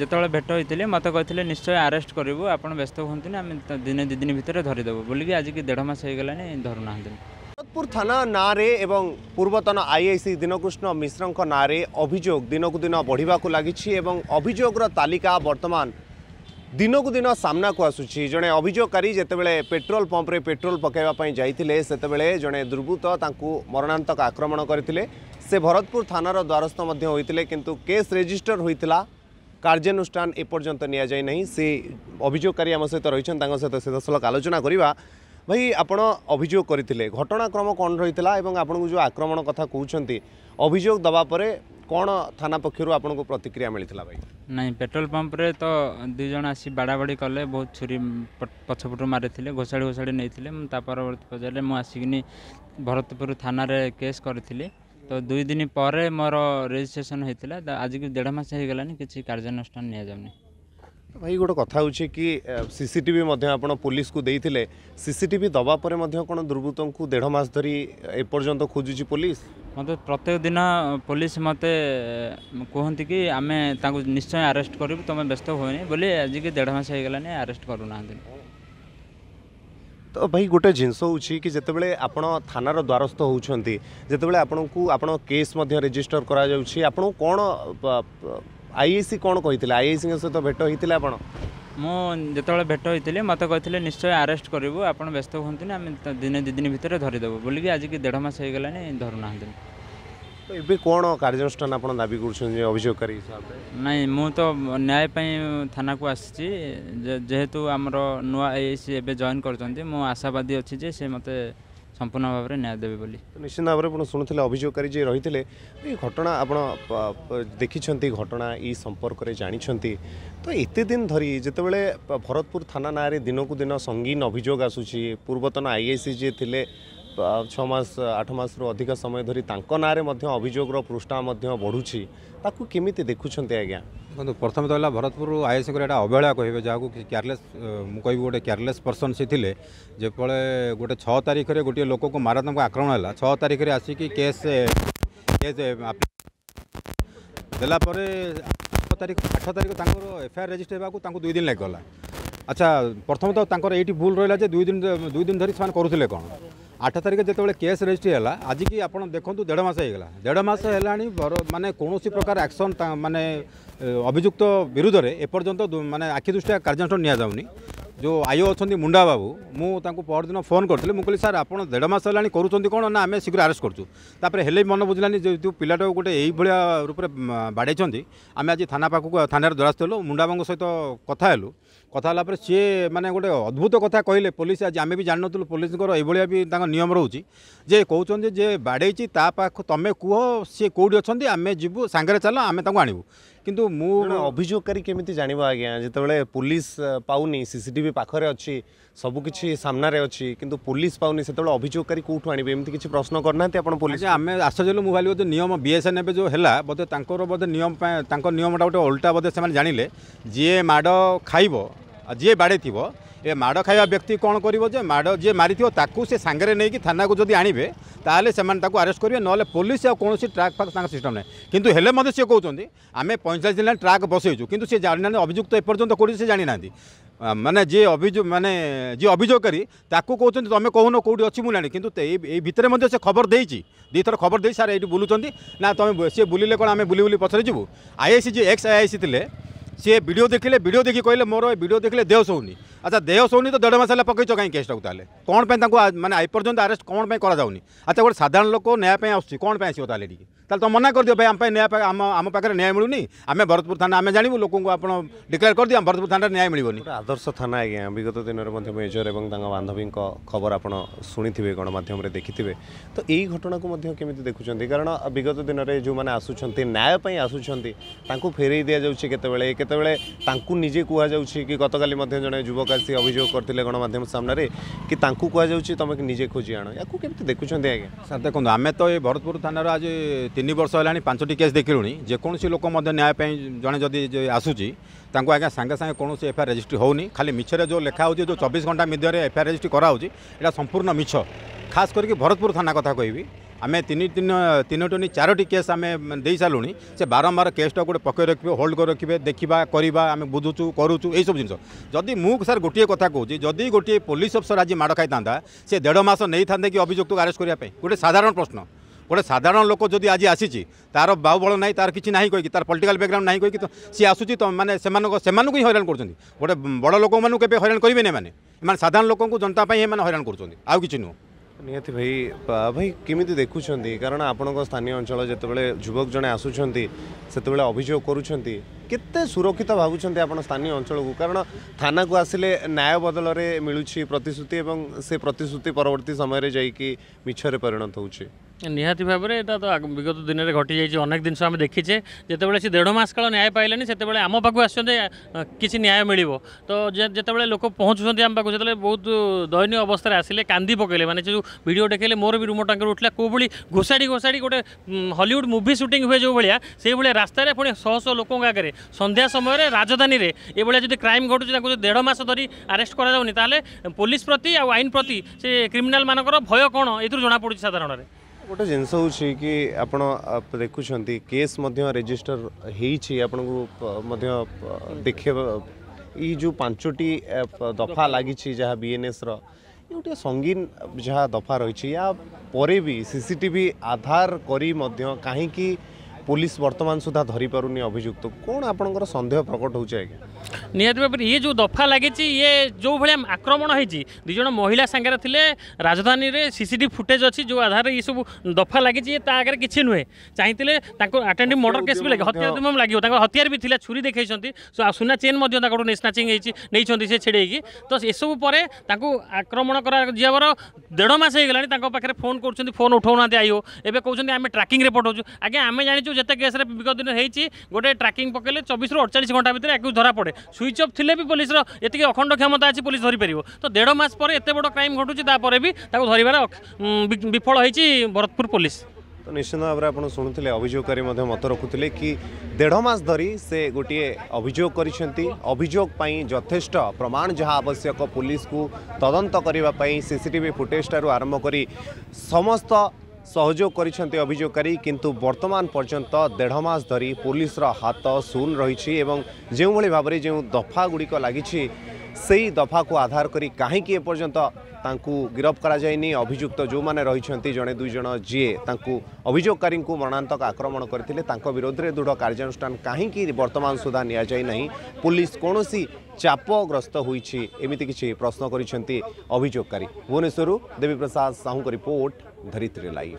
যেতবে ভেট হয়েছিল মতো কে নিশ্চয় আরেস্ট করবু আপনার ব্যস্ত হুম না আমি দিনে দুদিন ভিতরে ধরিদেবু বলিকি আজকে দেড় মাস হয়ে গলানি ধরু না যোধপুর থানা না এবং পূর্বতন আইআইসি দীনকৃষ্ণ মিশ্র না অভিযোগ দিনক দিন বড়িবাকু লাগিছি এবং অভিযোগর তালিকা বর্তমান দিনক দিন সামনা আসুছি জনে অভিযোগকারী যেতবে পেট্রোল পম্পে পেট্রোল পকাইবা যাইলে সেতবে জনে দুর্বৃত্ত তা মরণান্তক আক্রমণ করে সে ভরতপুর থানার দ্বারস্থ হয়েছিল কিন্তু কেস রেজিষ্টর হয়েছিল কার্যানুষ্ঠান এপর্যন্ত নিয়ে যায় না সে অভিযোগকারী আমার সহ রয়েছেন তাঁর সহ সিধাসলখ আলোচনা করা ভাই আপনার অভিযোগ করে ঘটনাক্রম কণ রয়েছে এবং আপনার যে আক্রমণ কথা কৌন অভিযোগ দেওয়া পরে কোণ থানা পক্ষ আপনার প্রতিক্রিয়া মিলিলা ভাই না পেট্রোল পম্পরে তো দুইজন আসি বাড়াবাড়ি কলে বহু ছুরি পছপটু মারিলে ঘোষাড়ি ঘোষাড়ি নিয়ে তাপরবর্তী পর্যায়ে মু আসিকি ভরতপুর থানার কেস করে ତ ଦୁଇ ଦିନ ପରେ ମୋର ରେଜିଷ୍ଟ୍ରେସନ୍ ହେଇଥିଲା ତ ଆଜିକୁ ଦେଢ଼ ମାସ ହେଇଗଲାନି କିଛି କାର୍ଯ୍ୟାନୁଷ୍ଠାନ ନିଆଯାଉନି ଭାଇ ଗୋଟେ କଥା ହେଉଛି କି ସିସିଟିଭି ମଧ୍ୟ ଆପଣ ପୋଲିସକୁ ଦେଇଥିଲେ ସିସିଟିଭି ଦେବା ପରେ ମଧ୍ୟ କ'ଣ ଦୁର୍ବୃତ୍ତଙ୍କୁ ଦେଢ଼ ମାସ ଧରି ଏପର୍ଯ୍ୟନ୍ତ ଖୋଜୁଛି ପୋଲିସ ମୋତେ ପ୍ରତ୍ୟେକ ଦିନ ପୋଲିସ ମୋତେ କୁହନ୍ତି କି ଆମେ ତାଙ୍କୁ ନିଶ୍ଚୟ ଆରେଷ୍ଟ କରିବୁ ତୁମେ ବ୍ୟସ୍ତ ହୁଏନି ବୋଲି ଆଜିକି ଦେଢ଼ ମାସ ହେଇଗଲାନି ଆରେଷ୍ଟ କରୁନାହାନ୍ତି ତ ଭାଇ ଗୋଟେ ଜିନିଷ ହେଉଛି କି ଯେତେବେଳେ ଆପଣ ଥାନାର ଦ୍ୱାରସ୍ଥ ହେଉଛନ୍ତି ଯେତେବେଳେ ଆପଣଙ୍କୁ ଆପଣ କେସ୍ ମଧ୍ୟ ରେଜିଷ୍ଟର କରାଯାଉଛି ଆପଣଙ୍କୁ କ'ଣ ଆଇଏସି କ'ଣ କହିଥିଲେ ଆଇଏସିଙ୍କ ସହିତ ଭେଟ ହୋଇଥିଲେ ଆପଣ ମୁଁ ଯେତେବେଳେ ଭେଟ ହୋଇଥିଲି ମୋତେ କହିଥିଲେ ନିଶ୍ଚୟ ଆରେଷ୍ଟ କରିବୁ ଆପଣ ବ୍ୟସ୍ତ ହୁଅନ୍ତୁନି ଆମେ ଦିନେ ଦୁଇ ଦିନ ଭିତରେ ଧରିଦେବୁ ବୋଲିକି ଆଜିକି ଦେଢ଼ ମାସ ହୋଇଗଲାଣି ଧରୁନାହାନ୍ତି ଏବେ କ'ଣ କାର୍ଯ୍ୟାନୁଷ୍ଠାନ ଆପଣ ଦାବି କରୁଛନ୍ତି ଅଭିଯୋଗକାରୀ ହିସାବରେ ନାଇଁ ମୁଁ ତ ନ୍ୟାୟ ପାଇଁ ଥାନାକୁ ଆସିଛି ଯେହେତୁ ଆମର ନୂଆ ଆଇଏସି ଏବେ ଜଏନ୍ କରିଛନ୍ତି ମୁଁ ଆଶାବାଦୀ ଅଛି ଯେ ସେ ମୋତେ ସମ୍ପୂର୍ଣ୍ଣ ଭାବରେ ନ୍ୟାୟ ଦେବେ ବୋଲି ନିଶ୍ଚିତ ଭାବରେ ଆପଣ ଶୁଣୁଥିଲେ ଅଭିଯୋଗକାରୀ ଯିଏ ରହିଥିଲେ ଏ ଘଟଣା ଆପଣ ଦେଖିଛନ୍ତି ଘଟଣା ଏଇ ସମ୍ପର୍କରେ ଜାଣିଛନ୍ତି ତ ଏତେ ଦିନ ଧରି ଯେତେବେଳେ ଭରତପୁର ଥାନା ନାଁରେ ଦିନକୁ ଦିନ ସଙ୍ଗୀନ ଅଭିଯୋଗ ଆସୁଛି ପୂର୍ବତନ ଆଇଆଇସି ଯିଏ ଥିଲେ ଛଅ ମାସ ଆଠ ମାସରୁ ଅଧିକ ସମୟ ଧରି ତାଙ୍କ ନାଁରେ ମଧ୍ୟ ଅଭିଯୋଗର ପୃଷ୍ଠା ମଧ୍ୟ ବଢ଼ୁଛି ତାକୁ କେମିତି ଦେଖୁଛନ୍ତି ଆଜ୍ଞା ଦେଖନ୍ତୁ ପ୍ରଥମେ ତ ହେଲା ଭରତପୁର ଆଇଏସ୍ଙ୍କର ଏଇଟା ଅବହେଳା କହିବେ ଯାହାକୁ କେୟାରଲେସ୍ ମୁଁ କହିବି ଗୋଟେ କେୟାରଲେସ୍ ପର୍ସନ୍ ସେ ଥିଲେ ଯେପଳେ ଗୋଟେ ଛଅ ତାରିଖରେ ଗୋଟିଏ ଲୋକକୁ ମାରାତ୍ମକ ଆକ୍ରମଣ ହେଲା ଛଅ ତାରିଖରେ ଆସିକି କେସ୍ କେସ୍ ଦେଲା ପରେ ଆଠ ତାରିଖ ଆଠ ତାରିଖ ତାଙ୍କର ଏଫ୍ଆଇଆର୍ ରେଜିଷ୍ଟର ହେବାକୁ ତାଙ୍କୁ ଦୁଇ ଦିନ ଲାଗିଗଲା ଆଚ୍ଛା ପ୍ରଥମତଃ ତାଙ୍କର ଏଇଠି ଭୁଲ ରହିଲା ଯେ ଦୁଇ ଦିନ ଦୁଇ ଦିନ ଧରି ସେମାନେ କରୁଥିଲେ କ'ଣ আঠ তারিখ যেতবে কেস রেজিষ্ট্রি হল আজিকি আপনার দেখুন দেড় মাস হয়ে গেল দেড় মাস হল মানে কৌশি প্রকার আকশন মানে অভিযুক্ত বিধে এপর্যন্ত মানে আখি দৃষ্টি কার্যানুষ্ঠান নিয়া যাওনি ଯେଉଁ ଆଇଓ ଅଛନ୍ତି ମୁଣ୍ଡା ବାବୁ ମୁଁ ତାଙ୍କୁ ପରଦିନ ଫୋନ୍ କରିଥିଲି ମୁଁ କହିଲି ସାର୍ ଆପଣ ଦେଢ଼ ମାସ ହେଲାଣି କରୁଛନ୍ତି କ'ଣ ନା ଆମେ ଶୀଘ୍ର ଆରେଷ୍ଟ କରୁଛୁ ତାପରେ ହେଲେ ବି ମନ ବୁଝିଲାନି ଯେହେତୁ ପିଲାଟାକୁ ଗୋଟେ ଏଇଭଳିଆ ରୂପରେ ବାଡ଼େଇଛନ୍ତି ଆମେ ଆଜି ଥାନା ପାଖକୁ ଥାନାରେ ଦ୍ୱାରସ୍ଥ ହେଲୁ ମୁଣ୍ଡା ବାବୁଙ୍କ ସହିତ କଥା ହେଲୁ কথা ହେଲା ପରେ ସିଏ ମାନେ ଗୋଟେ ଅଦ୍ଭୁତ କଥା କହିଲେ ପୋଲିସ ଆଜି ଆମେ ବି ଜାଣିନଥିଲୁ ପୋଲିସଙ୍କର ଏଇଭଳିଆ ବି ତାଙ୍କ ନିୟମ ରହୁଛି ଯେ କହୁଛନ୍ତି ଯେ ବାଡ଼େଇଛି ତା ପାଖ ତମେ କୁହ ସିଏ କେଉଁଠି ଅଛନ୍ତି ଆମେ ଯିବୁ ସାଙ୍ଗରେ ଚାଲ ଆମେ ତାଙ୍କୁ ଆଣିବୁ କିନ୍ତୁ ମୁଁ ଅଭିଯୋଗକାରୀ କେମିତି ଜାଣିବ ଆଜ୍ଞା ଯେତେବେଳେ ପୋଲିସ ପାଉନି ସିସିଟିଭି ପାଖରେ ଅଛି ସବୁକିଛି ସାମ୍ନାରେ ଅଛି କିନ୍ତୁ ପୋଲିସ ପାଉନି ସେତେବେଳେ ଅଭିଯୋଗକାରୀ କେଉଁଠୁ ଆଣିବେ ଏମିତି କିଛି ପ୍ରଶ୍ନ କରିନାହାନ୍ତି ଆପଣ ପୋଲିସ ଆମେ ଆଶ୍ଚର୍ଯ୍ୟ ମୁଁ ଭାବିଲି ବୋଧେ ନିୟମ ବିଏସ୍ଏନ୍ ଏବେ ଯେଉଁ ହେଲା ବୋଧେ ତାଙ୍କର ବୋଧେ ନିୟମ ପାଇଁ ତାଙ୍କ ନିୟମଟା ଗୋଟେ ଓଲଟା ବୋଧେ ସେମାନେ ଜାଣିଲେ ଯିଏ ମାଡ଼ ଖାଇବ ଯିଏ ବାଡ଼େଇଥିବ ଏ ମାଡ଼ ଖାଇବା ବ୍ୟକ୍ତି କ'ଣ କରିବ ଯେ ମାଡ଼ ଯିଏ ମାରିଥିବ ତାକୁ ସେ ସାଙ୍ଗରେ ନେଇକି ଥାନାକୁ ଯଦି ଆଣିବେ ତାହେଲେ ସେମାନେ ତାକୁ ଆରେଷ୍ଟ କରିବେ ନହେଲେ ପୋଲିସ ଆଉ କୌଣସି ଟ୍ରାକ୍ ଫାକ୍ ତାଙ୍କ ସିଷ୍ଟମ୍ ନାହିଁ କିନ୍ତୁ ହେଲେ ମଧ୍ୟ ସେ କହୁଛନ୍ତି ଆମେ ପଇଁଚାଳିଶ ଦିନ ଟ୍ରାକ୍ ବସେଇଛୁ କିନ୍ତୁ ସେ ଜାଣିନାହାନ୍ତି ଅଭିଯୁକ୍ତ ଏପର୍ଯ୍ୟନ୍ତ କେଉଁଠି ସେ ଜାଣିନାହାନ୍ତି ମାନେ ଯିଏ ଅଭିଯୋଗ ମାନେ ଯିଏ ଅଭିଯୋଗକାରୀ ତାକୁ କହୁଛନ୍ତି ତମେ କହୁନ କେଉଁଠି ଅଛି ମୁଁ ଜାଣି କିନ୍ତୁ ଏଇ ଭିତରେ ମଧ୍ୟ ସେ ଖବର ଦେଇଛି ଦୁଇଥର ଖବର ଦେଇ ସାର୍ ଏଇଠି ବୁଲୁଛନ୍ତି ନା ତମେ ସିଏ ବୁଲିଲେ କ'ଣ ଆମେ ବୁଲି ବୁଲି ପଛରେ ଯିବୁ ଆଇଆଇସି ଯିଏ ଏକ୍ସ ଆଇଆଇସି ଥିଲେ सी भिड देखिले भिड देखिए कहे मोर ए भिड देखिले देह सोनी अच्छा देह सोनी तो देढ़ मास है कहीं केसटा ताले कौन मैंने पर्यटन आरेस्ट कौन करा अच्छा गोटे साधारण लोक न्याय आसपा आसो ताले टी ତାହେଲେ ତୁମେ ମନା କରିଦିଅ ଭାଇ ଆମ ପାଇଁ ନ୍ୟାୟ ଆମ ଆମ ପାଖରେ ନ୍ୟାୟ ମିଳୁନି ଆମେ ଭରତପୁର ଥାନା ଆମେ ଜାଣିବୁ ଲୋକଙ୍କୁ ଆପଣ ଡିକ୍ଲେୟାର କରିଦିଅ ଆମ ଭରତପୁର ଥାନାରେ ନ୍ୟାୟ ମିଳିବନି ଆଦର୍ଶ ଥାନା ଆଜ୍ଞା ବିଗତ ଦିନରେ ମଧ୍ୟ ମେଜର ଏବଂ ତାଙ୍କ ବାନ୍ଧବୀଙ୍କ ଖବର ଆପଣ ଶୁଣିଥିବେ ଗଣମାଧ୍ୟମରେ ଦେଖିଥିବେ ତ ଏଇ ଘଟଣାକୁ ମଧ୍ୟ କେମିତି ଦେଖୁଛନ୍ତି କାରଣ ବିଗତ ଦିନରେ ଯେଉଁମାନେ ଆସୁଛନ୍ତି ନ୍ୟାୟ ପାଇଁ ଆସୁଛନ୍ତି ତାଙ୍କୁ ଫେରେଇ ଦିଆଯାଉଛି କେତେବେଳେ କେତେବେଳେ ତାଙ୍କୁ ନିଜେ କୁହାଯାଉଛି କି ଗତକାଲି ମଧ୍ୟ ଜଣେ ଯୁବକ ଆସି ଅଭିଯୋଗ କରିଥିଲେ ଗଣମାଧ୍ୟମ ସାମ୍ନାରେ କି ତାଙ୍କୁ କୁହାଯାଉଛି ତୁମେ ନିଜେ ଖୋଜି ଆଣ ୟାକୁ କେମିତି ଦେଖୁଛନ୍ତି ଆଜ୍ଞା ସାର୍ ଦେଖନ୍ତୁ ଆମେ ତ ଏ ଭରତପୁର ଥାନାର ଆଜି ତିନି ବର୍ଷ ହେଲାଣି ପାଞ୍ଚଟି କେସ୍ ଦେଖିଲୁଣି ଯେକୌଣସି ଲୋକ ମଧ୍ୟ ନ୍ୟାୟ ପାଇଁ ଜଣେ ଯଦି ଆସୁଛି ତାଙ୍କୁ ଆଜ୍ଞା ସାଙ୍ଗେ ସାଙ୍ଗେ କୌଣସି ଏଫଆଇଆର୍ ରେଜିଷ୍ଟ୍ରି ହେଉନି ଖାଲି ମିଛରେ ଯେଉଁ ଲେଖା ହେଉଛି ଯେଉଁ ଚବିଶ ଘଣ୍ଟା ମଧ୍ୟରେ ଏଫଆଇଆର୍ ରେଜିଷ୍ଟ୍ରି କରାହେଉଛି ଏଇଟା ସମ୍ପୂର୍ଣ୍ଣ ମିଛ ଖାସ୍ କରିକି ଭରତପୁର ଥାନା କଥା କହିବି ଆମେ ତିନି ତିନ ତିନୋଟି ଚାରୋଟି କେସ୍ ଆମେ ଦେଇସାରିଲୁଣି ସେ ବାରମ୍ବାର କେସ୍ଟା ଗୋଟେ ପକାଇ ରଖିବେ ହୋଲ୍ଡ କରି ରଖିବେ ଦେଖିବା କରିବା ଆମେ ବୁଝୁଛୁ କରୁଛୁ ଏଇସବୁ ଜିନିଷ ଯଦି ମୁଁ ସାର୍ ଗୋଟିଏ କଥା କହୁଛି ଯଦି ଗୋଟିଏ ପୋଲିସ ଅଫିସର ଆଜି ମାଡ଼ ଖାଇଥାନ୍ତା ସେ ଦେଢ଼ ମାସ ନେଇଥାନ୍ତେ କି ଅଭିଯୁକ୍ତକୁ ଆରେଷ୍ଟ କରିବା ପାଇଁ ଗୋଟେ ସାଧାରଣ ପ୍ରଶ୍ନ ଗୋଟେ ସାଧାରଣ ଲୋକ ଯଦି ଆଜି ଆସିଛି ତାର ବାହୁବଳ ନାହିଁ ତାର କିଛି ନାହିଁ କହିକି ତାର ପଲିଟିକାଲ ବ୍ୟାକଗ୍ରାଉଣ୍ଡ ନାହିଁ କହିକି ସିଏ ଆସୁଛି ତ ମାନେ ସେମାନଙ୍କ ସେମାନଙ୍କୁ ହିଁ ହଇରାଣ କରୁଛନ୍ତି ଗୋଟେ ବଡ଼ ଲୋକମାନଙ୍କୁ କେବେ ହଇରାଣ କରିବେନି ଏମାନେ ଏମାନେ ସାଧାରଣ ଲୋକଙ୍କୁ ଜନତା ପାଇଁ ଏମାନେ ହଇରାଣ କରୁଛନ୍ତି ଆଉ କିଛି ନୁହଁ ନିହାତି ଭାଇ ଭାଇ କେମିତି ଦେଖୁଛନ୍ତି କାରଣ ଆପଣଙ୍କ ସ୍ଥାନୀୟ ଅଞ୍ଚଳ ଯେତେବେଳେ ଯୁବକ ଜଣେ ଆସୁଛନ୍ତି ସେତେବେଳେ ଅଭିଯୋଗ କରୁଛନ୍ତି କେତେ ସୁରକ୍ଷିତ ଭାବୁଛନ୍ତି ଆପଣ ସ୍ଥାନୀୟ ଅଞ୍ଚଳକୁ କାରଣ ଥାନାକୁ ଆସିଲେ ନ୍ୟାୟ ବଦଳରେ ମିଳୁଛି ପ୍ରତିଶ୍ରୁତି ଏବଂ ସେ ପ୍ରତିଶ୍ରୁତି ପରବର୍ତ୍ତୀ ସମୟରେ ଯାଇକି ମିଛରେ ପରିଣତ ହେଉଛି ନିହାତି ଭାବରେ ଏଇଟା ତ ବିଗତ ଦିନରେ ଘଟିଯାଇଛି ଅନେକ ଜିନିଷ ଆମେ ଦେଖିଛେ ଯେତେବେଳେ ସେ ଦେଢ଼ ମାସ କାଳ ନ୍ୟାୟ ପାଇଲେନି ସେତେବେଳେ ଆମ ପାଖକୁ ଆସୁଛନ୍ତି କିଛି ନ୍ୟାୟ ମିଳିବ ତ ଯେତେବେଳେ ଲୋକ ପହଞ୍ଚୁଛନ୍ତି ଆମ ପାଖକୁ ସେତେବେଳେ ବହୁତ ଦୟନୀୟ ଅବସ୍ଥାରେ ଆସିଲେ କାନ୍ଦି ପକାଇଲେ ମାନେ ଯେଉଁ ଭିଡ଼ିଓ ଦେଖାଇଲେ ମୋର ବି ରୁମ ଟାଙ୍କରୁ ଉଠିଲା କେଉଁଭଳି ଘୋଷାଡ଼ି ଘୋଷାଡ଼ି ଗୋଟେ ହଲିଉଡ଼ ମୁଭି ସୁଟିଂ ହୁଏ ଯେଉଁ ଭଳିଆ ସେଇଭଳିଆ ରାସ୍ତାରେ ପୁଣି ଶହ ଶହ ଲୋକଙ୍କ ଆଗରେ ସନ୍ଧ୍ୟା ସମୟରେ ରାଜଧାନୀରେ ଏଭଳିଆ ଯଦି କ୍ରାଇମ୍ ଘଟୁଛି ତାଙ୍କୁ ଯଦି ଦେଢ଼ ମାସ ଧରି ଆରେଷ୍ଟ କରାଯାଉନି ତାହେଲେ ପୋଲିସ ପ୍ରତି ଆଉ ଆଇନ ପ୍ରତି ସେ କ୍ରିମିନାଲମାନଙ୍କର ଭୟ କ'ଣ ଏଥିରୁ ଜଣାପଡ଼ୁଛି ସାଧାରଣରେ ଗୋଟେ ଜିନିଷ ହେଉଛି କି ଆପଣ ଦେଖୁଛନ୍ତି କେସ୍ ମଧ୍ୟ ରେଜିଷ୍ଟର ହେଇଛି ଆପଣଙ୍କୁ ମଧ୍ୟ ଦେଖେଇବା ଏଇ ଯେଉଁ ପାଞ୍ଚଟି ଦଫା ଲାଗିଛି ଯାହା ବିଏନ୍ଏସ୍ର ଇଏ ଗୋଟିଏ ସଙ୍ଗୀନ ଯାହା ଦଫା ରହିଛି ୟା ପରେ ବି ସିସିଟିଭି ଆଧାର କରି ମଧ୍ୟ କାହିଁକି পুলিশ বর্তমান সুদ্ধা ধরিপারুনি অভিযুক্ত কোণ আপনার সন্দেহ প্রকট হচ্ছে আজ্ঞা নিহতি ভাবে ইয়ে যে দফা লাগিছে ইয়ে যে ভাবে আক্রমণ হয়েছে দুইজন মহিলা সাংরে লে রাজধানী সিসিটিভি ফুটেজ অছি যে আধারে এইসব দফা লাগিছে ইয়ে তা আগে কিছু নুহে চাইলে তাঁর আটেন্টিভ মর্ডর কেস বি লাগে হত্যা মাম লাগিব তাঁর হতিয়ার বি লা ছুরি দেখাইছেন সুনা চেন তাঁর স্নাচিং হয়েছি নেইছেন সে ছেড়েকি তো এসব পরে তাঁকু আক্রমণ করা যাওয়ার দেড় মাস হয়ে গেল তাঁর পাখে ফোন করছেন ফোন উঠাও না আইও এবে কৌন আমি ট্রাকিংরে পঠাওছু আজ্ঞা আমি জাঁচু देखिए जिते केस्रे विगत दिन होती गोटे ट्राकिंग पकड़े चौबीस रु अड़चाश घंटा भितर या धरा पड़े सुइच अफ थे भी पुलिस ये अखंड क्षमता अच्छी पुलिस धरीपर तो देस मस पर एत बड़ क्राइम घटू तापर भी धरवार विफल होती भरतपुर पुलिस तो ନିଶ୍ଚିନ୍ତ भाव ଆପଣ शुणुते ଅଭିଯୋଗକାରୀ मत रखुले कि କି ଦେଢ଼ ମାସ ଧରି ସେ ଗୋଟିଏ ଅଭିଯୋଗ प्रमाण जहाँ आवश्यक पुलिस को तदंत ଆବଶ୍ୟକ ପୁଲିସକୁ ତଦନ୍ତ କରିବା ପାଇଁ ସିସିଟିଭି ସହଯୋଗ କରିଛନ୍ତି ଅଭିଯୋଗକାରୀ କିନ୍ତୁ ବର୍ତ୍ତମାନ ପର୍ଯ୍ୟନ୍ତ ଦେଢ଼ ମାସ ଧରି ପୋଲିସର ହାତ ଶୂନ ରହିଛି ଏବଂ ଯେଉଁଭଳି ଭାବରେ ଯେଉଁ ଦଫାଗୁଡ଼ିକ ଲାଗିଛି সেই দফাকু আধার করে কাহিকি এপর্যন্ত তাঁকু গিরফ করা যায়নি অভিযুক্ত যে রয়েছেন জনে দুইজন যিয়ে তাঁকু অভিযোগকারী মরণান্তক আক্রমণ করে তাঁক বিরোধে দৃঢ় কার্যানুষ্ঠান কাহিকি বর্তমান সুদ্ধা নিয়া যাই না পুলিশ কৌশি চাপগ্রস্ত হয়েছে এমিতি কিছু প্রশ্ন করেছেন অভিযোগকারী ভুবনেশ্বর দেবীপ্রসাদ সাহুঙ্ রিপোর্ট ধরিত্রী লাইভ